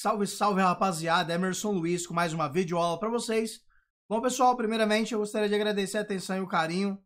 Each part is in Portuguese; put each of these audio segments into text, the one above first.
Salve, salve rapaziada, Emerson Luiz com mais uma videoaula para vocês. Bom pessoal, primeiramente eu gostaria de agradecer a atenção e o carinho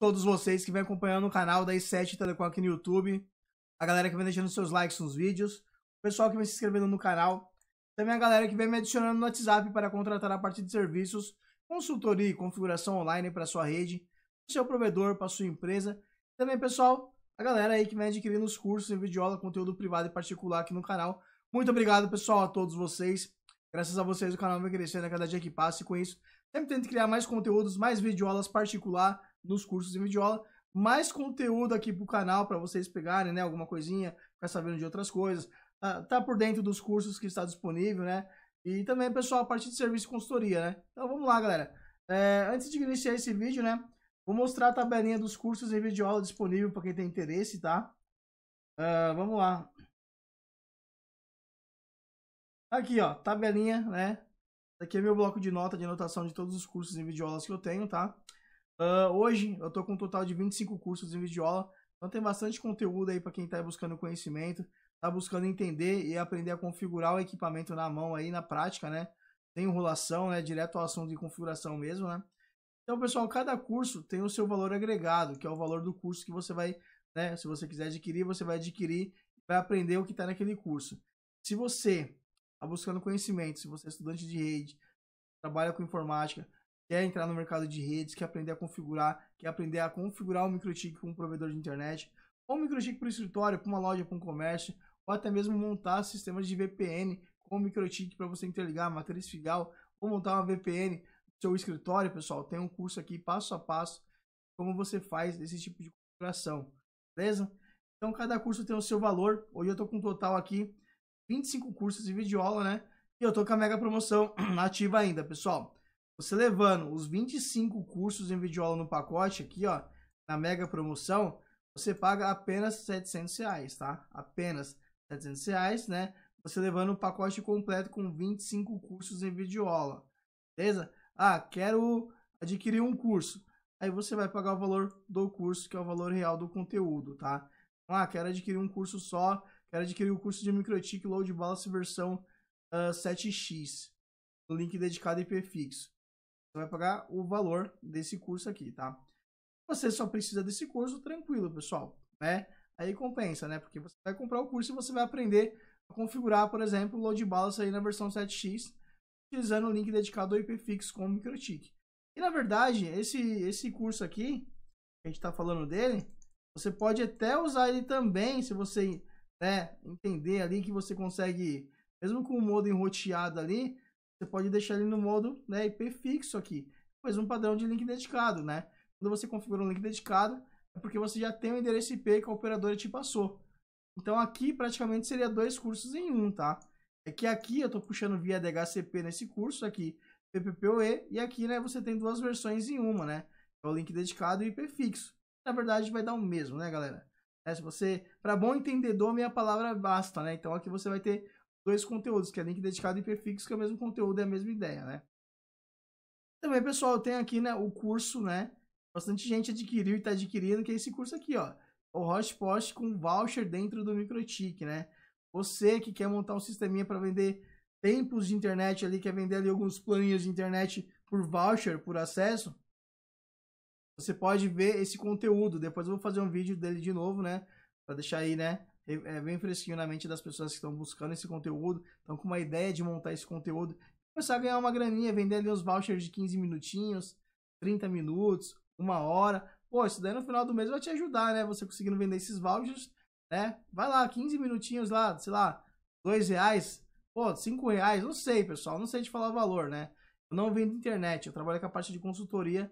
todos vocês que vem acompanhando o canal da i7 Telecom aqui no YouTube, a galera que vem deixando seus likes nos vídeos, o pessoal que vem se inscrevendo no canal, também a galera que vem me adicionando no WhatsApp para contratar a partir de serviços, consultoria e configuração online para sua rede, para seu provedor, para sua empresa. Também, pessoal, a galera aí que vem adquirindo os cursos em videoaula, conteúdo privado e particular aqui no canal, muito obrigado, pessoal, a todos vocês. Graças a vocês o canal vai crescendo a cada dia que passa e com isso sempre tento criar mais conteúdos, mais videoaulas particular nos cursos de videoaula, mais conteúdo aqui pro canal para vocês pegarem, né, alguma coisinha, ficar sabendo de outras coisas, tá, tá por dentro dos cursos que está disponível, né? E também, pessoal, a parte de serviço de consultoria, né? Então vamos lá, galera. É, antes de iniciar esse vídeo, né? Vou mostrar a tabelinha dos cursos em videoaula disponível para quem tem interesse, tá? Uh, vamos lá. Aqui, ó, tabelinha, né? Aqui é meu bloco de nota de anotação de todos os cursos em videoaulas que eu tenho, tá? Uh, hoje eu tô com um total de 25 cursos em videoaula, então tem bastante conteúdo aí para quem tá buscando conhecimento, tá buscando entender e aprender a configurar o equipamento na mão aí, na prática, né? Tem enrolação, né? Direto ao assunto de configuração mesmo, né? Então, pessoal, cada curso tem o seu valor agregado, que é o valor do curso que você vai, né? Se você quiser adquirir, você vai adquirir, vai aprender o que está naquele curso. Se você está buscando conhecimento, se você é estudante de rede, trabalha com informática, quer entrar no mercado de redes, quer aprender a configurar, quer aprender a configurar o um microchip com um provedor de internet, ou um microchip para o escritório, para uma loja, para um comércio, ou até mesmo montar sistemas de VPN com o microchip para você interligar matriz esfigal, ou montar uma VPN no seu escritório, pessoal. Tem um curso aqui passo a passo como você faz esse tipo de configuração, beleza? Então cada curso tem o seu valor. Hoje eu estou com um total aqui 25 cursos de videoaula, né? E eu tô com a mega promoção ativa ainda, pessoal. Você levando os 25 cursos em videoaula no pacote aqui, ó, na mega promoção, você paga apenas 700 reais, tá? Apenas 700 reais, né? Você levando o pacote completo com 25 cursos em videoaula, beleza? Ah, quero adquirir um curso. Aí você vai pagar o valor do curso, que é o valor real do conteúdo, tá? Então, ah, quero adquirir um curso só Quero adquirir o curso de Microtik Load Balance versão uh, 7x. O link dedicado IP fixo. Você vai pagar o valor desse curso aqui, tá? Você só precisa desse curso, tranquilo, pessoal, né? Aí compensa, né? Porque você vai comprar o curso e você vai aprender a configurar, por exemplo, o load balance aí na versão 7x, utilizando o link dedicado ao IPFix com o Microtik. E na verdade, esse, esse curso aqui, que a gente está falando dele, você pode até usar ele também se você né, entender ali que você consegue, mesmo com o modo enroteado ali, você pode deixar ele no modo né, IP fixo aqui. Pois um padrão de link dedicado, né? Quando você configura um link dedicado, é porque você já tem o endereço IP que a operadora te passou. Então aqui praticamente seria dois cursos em um, tá? É que aqui eu estou puxando via DHCP nesse curso aqui, PPPoE, e aqui né, você tem duas versões em uma, né? É o link dedicado e o IP fixo. Na verdade vai dar o mesmo, né galera? Né? se você, para bom entendedor, minha palavra basta, né? Então aqui você vai ter dois conteúdos, que é link dedicado e prefixo, que é o mesmo conteúdo, é a mesma ideia, né? Também, pessoal, eu tenho aqui, né, o curso, né? Bastante gente adquiriu e está adquirindo, que é esse curso aqui, ó. O post com voucher dentro do MicroTik, né? Você que quer montar um sisteminha para vender tempos de internet ali, quer vender ali alguns planinhos de internet por voucher, por acesso, você pode ver esse conteúdo. Depois eu vou fazer um vídeo dele de novo, né? Para deixar aí, né? É bem fresquinho na mente das pessoas que estão buscando esse conteúdo, estão com uma ideia de montar esse conteúdo, começar a ganhar uma graninha, vender ali uns vouchers de 15 minutinhos, 30 minutos, uma hora. Pô, isso daí no final do mês vai te ajudar, né? Você conseguindo vender esses vouchers, né? Vai lá, 15 minutinhos lá, sei lá, 2 reais, pô, 5 reais, não sei, pessoal, não sei te falar o valor, né? Eu não vendo internet, eu trabalho com a parte de consultoria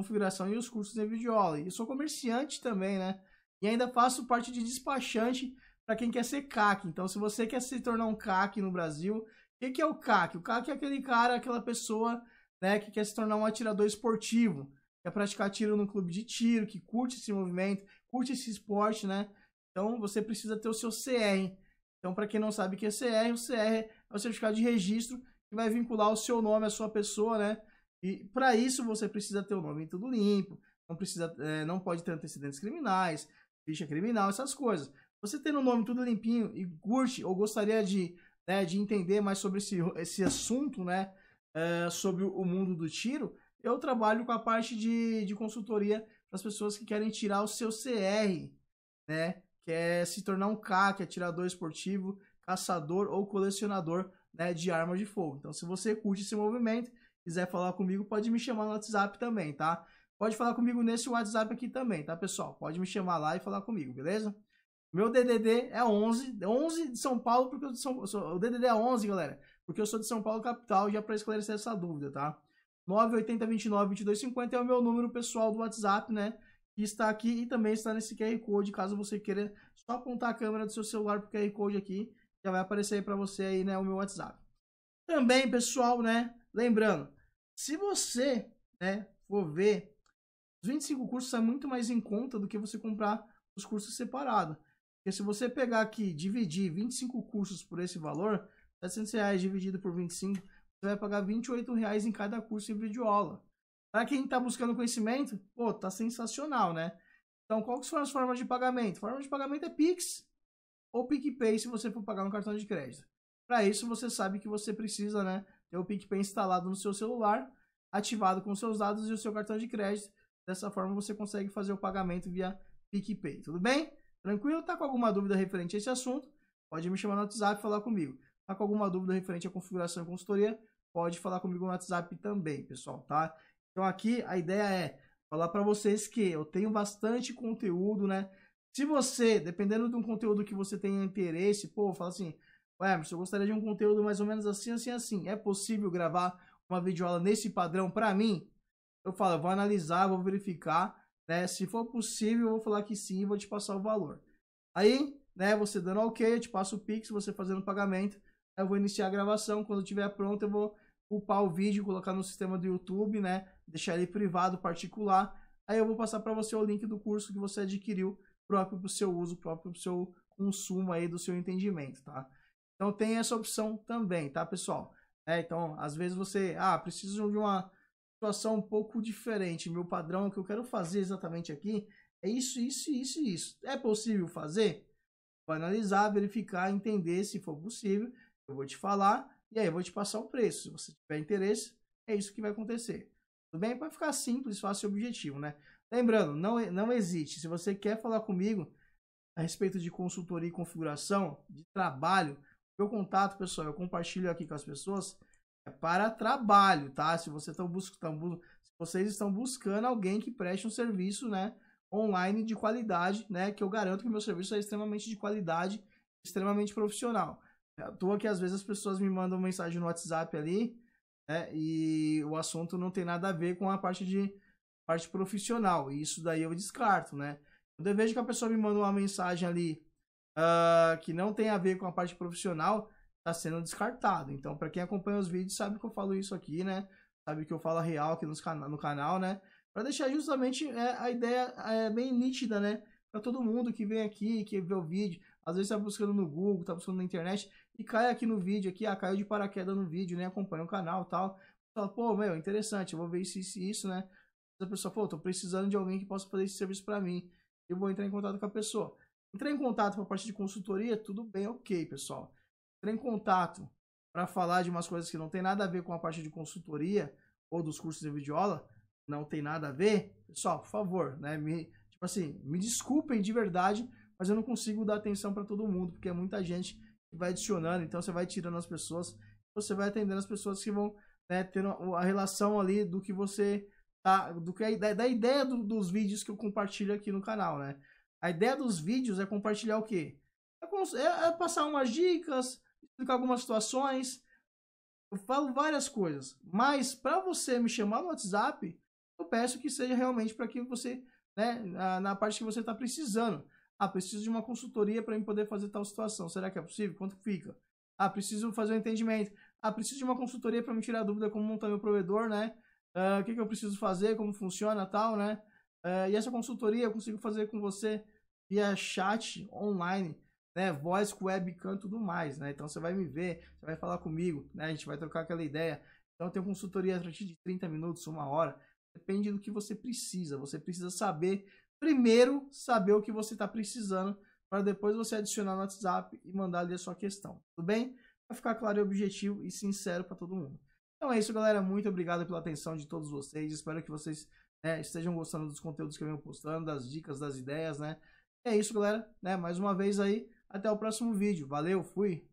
configuração e os cursos em videoaula. E eu sou comerciante também, né? E ainda faço parte de despachante para quem quer ser CAC. Então, se você quer se tornar um CAC no Brasil, o que, é o CAC? O CAC é aquele cara, aquela pessoa né, que quer se tornar um atirador esportivo, quer praticar tiro no clube de tiro, que curte esse movimento, curte esse esporte, né? Então, você precisa ter o seu CR. Então, para quem não sabe o que é CR, o CR é o certificado de registro que vai vincular o seu nome à sua pessoa, né? E para isso você precisa ter o nome tudo limpo, não precisa, é, não pode ter antecedentes criminais, ficha criminal, essas coisas. Você tendo o nome tudo limpinho e curte ou gostaria de, né, de entender mais sobre esse, esse assunto, né, é, sobre o mundo do tiro, eu trabalho com a parte de, de consultoria para as pessoas que querem tirar o seu CR, né, quer é se tornar um K, que é atirador esportivo, caçador ou colecionador né, de armas de fogo. Então, se você curte esse movimento, quiser falar comigo, pode me chamar no WhatsApp também, tá? Pode falar comigo nesse WhatsApp aqui também, tá, pessoal? Pode me chamar lá e falar comigo, beleza? Meu DDD é 11, 11 de São Paulo, porque eu sou, o DDD é 11, galera, porque eu sou de São Paulo capital, já para esclarecer essa dúvida, tá? 980292250 é o meu número pessoal do WhatsApp, né? Que está aqui e também está nesse QR Code, caso você queira só apontar a câmera do seu celular pro QR Code aqui, já vai aparecer aí para você aí, né, o meu WhatsApp. Também, pessoal, né, Lembrando, se você né, for ver, os 25 cursos é muito mais em conta do que você comprar os cursos separados. Porque se você pegar aqui, dividir 25 cursos por esse valor, 700 reais dividido por 25, você vai pagar 28 reais em cada curso e videoaula. Para quem está buscando conhecimento, pô, tá sensacional, né? Então, qual são as formas de pagamento? Forma de pagamento é Pix ou PicPay se você for pagar no cartão de crédito. Para isso, você sabe que você precisa, né, ter é o PicPay instalado no seu celular, ativado com seus dados e o seu cartão de crédito. Dessa forma você consegue fazer o pagamento via PicPay. Tudo bem? Tranquilo? Tá com alguma dúvida referente a esse assunto? Pode me chamar no WhatsApp e falar comigo. Tá com alguma dúvida referente à configuração e consultoria? Pode falar comigo no WhatsApp também, pessoal, tá? Então aqui a ideia é falar para vocês que eu tenho bastante conteúdo, né? Se você, dependendo de um conteúdo que você tenha interesse, pô, fala assim, Ué, Emerson, eu gostaria de um conteúdo mais ou menos assim, assim, assim. É possível gravar uma videoaula nesse padrão para mim? Eu falo, eu vou analisar, vou verificar, né? Se for possível, eu vou falar que sim e vou te passar o valor. Aí, né, você dando OK, eu te passo o Pix, você fazendo o pagamento, eu vou iniciar a gravação, quando estiver pronto eu vou upar o vídeo, colocar no sistema do YouTube, né, deixar ele privado, particular, aí eu vou passar para você o link do curso que você adquiriu, próprio para o seu uso, próprio para o seu consumo aí, do seu entendimento, tá? Então tem essa opção também, tá, pessoal? É, então, às vezes você, ah, preciso de uma situação um pouco diferente. Meu padrão o que eu quero fazer exatamente aqui é isso, isso, isso, isso. É possível fazer? Vou analisar, verificar, entender se for possível. Eu vou te falar e aí eu vou te passar o preço. Se você tiver interesse, é isso que vai acontecer. Tudo bem? Para ficar simples, fácil e objetivo, né? Lembrando, não, não existe. Se você quer falar comigo a respeito de consultoria e configuração, de trabalho, meu contato, pessoal, eu compartilho aqui com as pessoas é para trabalho, tá? Se você tá buscando, vocês estão buscando alguém que preste um serviço, né, online de qualidade, né, que eu garanto que meu serviço é extremamente de qualidade, extremamente profissional. É à às vezes as pessoas me mandam mensagem no WhatsApp ali, né, e o assunto não tem nada a ver com a parte de parte profissional, e isso daí eu descarto, né? Quando eu vejo que a pessoa me manda uma mensagem ali uh, que não tem a ver com a parte profissional está sendo descartado. Então, para quem acompanha os vídeos, sabe que eu falo isso aqui, né? Sabe que eu falo real aqui nos no canal, né? Para deixar justamente é, a ideia é, bem nítida, né? Para todo mundo que vem aqui, que vê o vídeo, às vezes está buscando no Google, está buscando na internet e cai aqui no vídeo aqui, ah, caiu de paraquedas no vídeo, né? Acompanha o canal, tal. Fala, pô, meu, interessante, eu vou ver se isso, isso né? A pessoa, pô, tô precisando de alguém que possa fazer esse serviço para mim. Eu vou entrar em contato com a pessoa. Entrar em contato para a parte de consultoria, tudo bem, ok, pessoal. Entrar em contato para falar de umas coisas que não tem nada a ver com a parte de consultoria ou dos cursos de videoaula, não tem nada a ver, pessoal, por favor, né? Me, tipo assim, me desculpem de verdade, mas eu não consigo dar atenção para todo mundo, porque é muita gente que vai adicionando, então você vai tirando as pessoas, você vai atendendo as pessoas que vão né, ter a relação ali do que você tá, do que a, da, da ideia do, dos vídeos que eu compartilho aqui no canal, né? A ideia dos vídeos é compartilhar o quê? É, é, é passar umas dicas, explicar algumas situações. Eu falo várias coisas. Mas para você me chamar no WhatsApp, eu peço que seja realmente para que você, né, na, na parte que você está precisando. Ah, preciso de uma consultoria para mim poder fazer tal situação. Será que é possível? Quanto fica? Ah, preciso fazer um entendimento. Ah, preciso de uma consultoria para me tirar dúvida como montar meu provedor, né? Uh, o que, que eu preciso fazer, como funciona tal, né? É, e essa consultoria eu consigo fazer com você via chat online, né? Voz, webcam, tudo mais, né? Então você vai me ver, você vai falar comigo, né? A gente vai trocar aquela ideia. Então eu tenho consultoria a partir de 30 minutos, uma hora. Depende do que você precisa. Você precisa saber, primeiro, saber o que você está precisando, para depois você adicionar no WhatsApp e mandar ali a sua questão. Tudo bem? Vai ficar claro e objetivo e sincero para todo mundo. Então é isso, galera. Muito obrigado pela atenção de todos vocês. Espero que vocês né? Estejam gostando dos conteúdos que eu venho postando, das dicas, das ideias, né? É isso, galera, né? Mais uma vez aí, até o próximo vídeo. Valeu, fui!